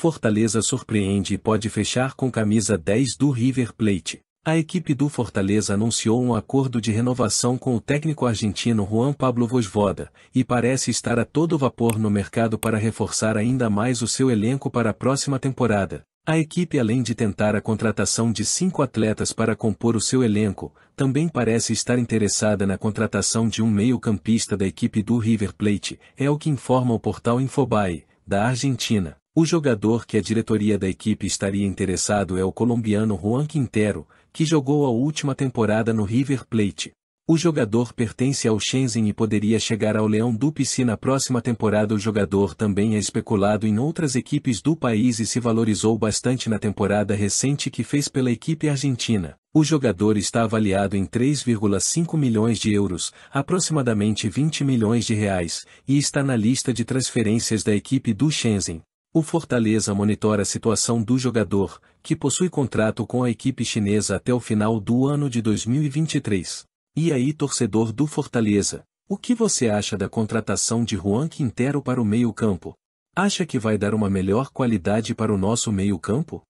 Fortaleza surpreende e pode fechar com camisa 10 do River Plate. A equipe do Fortaleza anunciou um acordo de renovação com o técnico argentino Juan Pablo Vosvoda, e parece estar a todo vapor no mercado para reforçar ainda mais o seu elenco para a próxima temporada. A equipe além de tentar a contratação de cinco atletas para compor o seu elenco, também parece estar interessada na contratação de um meio-campista da equipe do River Plate, é o que informa o portal Infobae, da Argentina. O jogador que a diretoria da equipe estaria interessado é o colombiano Juan Quintero, que jogou a última temporada no River Plate. O jogador pertence ao Shenzhen e poderia chegar ao Leão Dupici na próxima temporada. O jogador também é especulado em outras equipes do país e se valorizou bastante na temporada recente que fez pela equipe argentina. O jogador está avaliado em 3,5 milhões de euros, aproximadamente 20 milhões de reais, e está na lista de transferências da equipe do Shenzhen. O Fortaleza monitora a situação do jogador, que possui contrato com a equipe chinesa até o final do ano de 2023. E aí, torcedor do Fortaleza, o que você acha da contratação de Juan Quintero para o meio-campo? Acha que vai dar uma melhor qualidade para o nosso meio-campo?